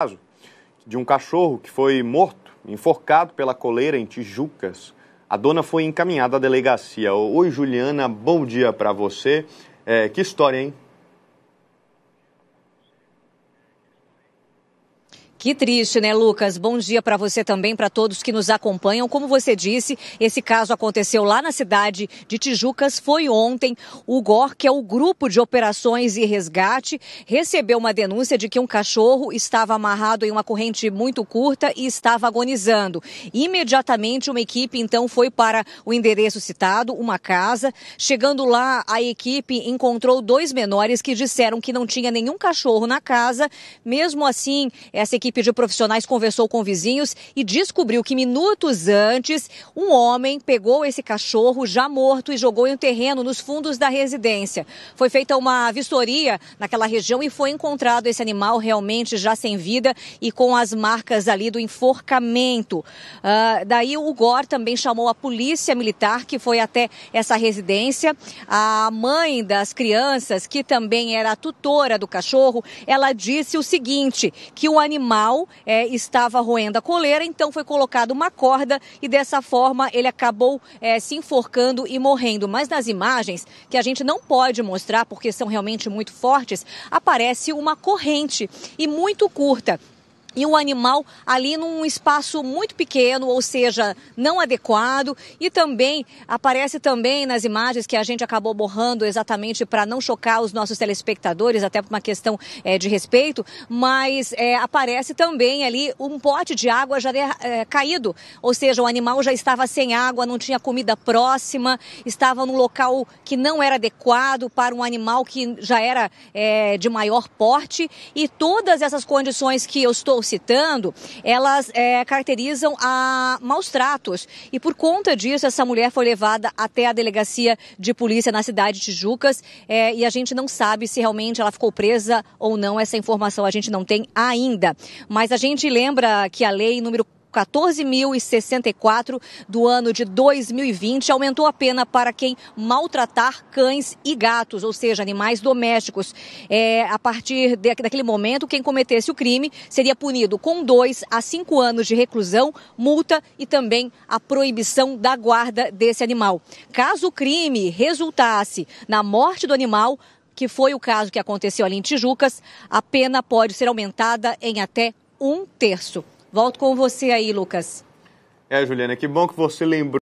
caso de um cachorro que foi morto, enforcado pela coleira em Tijucas. A dona foi encaminhada à delegacia. Oi, Juliana, bom dia para você. É, que história, hein? Que triste, né, Lucas? Bom dia para você também, para todos que nos acompanham. Como você disse, esse caso aconteceu lá na cidade de Tijucas. Foi ontem. O GOR, que é o Grupo de Operações e Resgate, recebeu uma denúncia de que um cachorro estava amarrado em uma corrente muito curta e estava agonizando. Imediatamente, uma equipe então foi para o endereço citado, uma casa. Chegando lá, a equipe encontrou dois menores que disseram que não tinha nenhum cachorro na casa. Mesmo assim, essa equipe equipe de profissionais conversou com vizinhos e descobriu que minutos antes, um homem pegou esse cachorro já morto e jogou em um terreno nos fundos da residência. Foi feita uma vistoria naquela região e foi encontrado esse animal realmente já sem vida e com as marcas ali do enforcamento. Uh, daí o GOR também chamou a polícia militar que foi até essa residência. A mãe das crianças, que também era a tutora do cachorro, ela disse o seguinte, que o animal mal é, estava roendo a coleira, então foi colocado uma corda e dessa forma ele acabou é, se enforcando e morrendo. Mas nas imagens, que a gente não pode mostrar porque são realmente muito fortes, aparece uma corrente e muito curta e um animal ali num espaço muito pequeno, ou seja, não adequado, e também aparece também nas imagens que a gente acabou borrando exatamente para não chocar os nossos telespectadores, até por uma questão é, de respeito, mas é, aparece também ali um pote de água já é, caído, ou seja, o animal já estava sem água, não tinha comida próxima, estava num local que não era adequado para um animal que já era de maior porte, e todas essas condições que eu estou estou citando, elas é, caracterizam a maus tratos. E por conta disso, essa mulher foi levada até a delegacia de polícia na cidade de Tijucas é, e a gente não sabe se realmente ela ficou presa ou não. Essa informação a gente não tem ainda. Mas a gente lembra que a lei número 14.064 do ano de 2020 aumentou a pena para quem maltratar cães e gatos, ou seja, animais domésticos. É, a partir de, daquele momento, quem cometesse o crime seria punido com dois a cinco anos de reclusão, multa e também a proibição da guarda desse animal. Caso o crime resultasse na morte do animal, que foi o caso que aconteceu ali em Tijucas, a pena pode ser aumentada em até um terço. Volto com você aí, Lucas. É, Juliana, que bom que você lembrou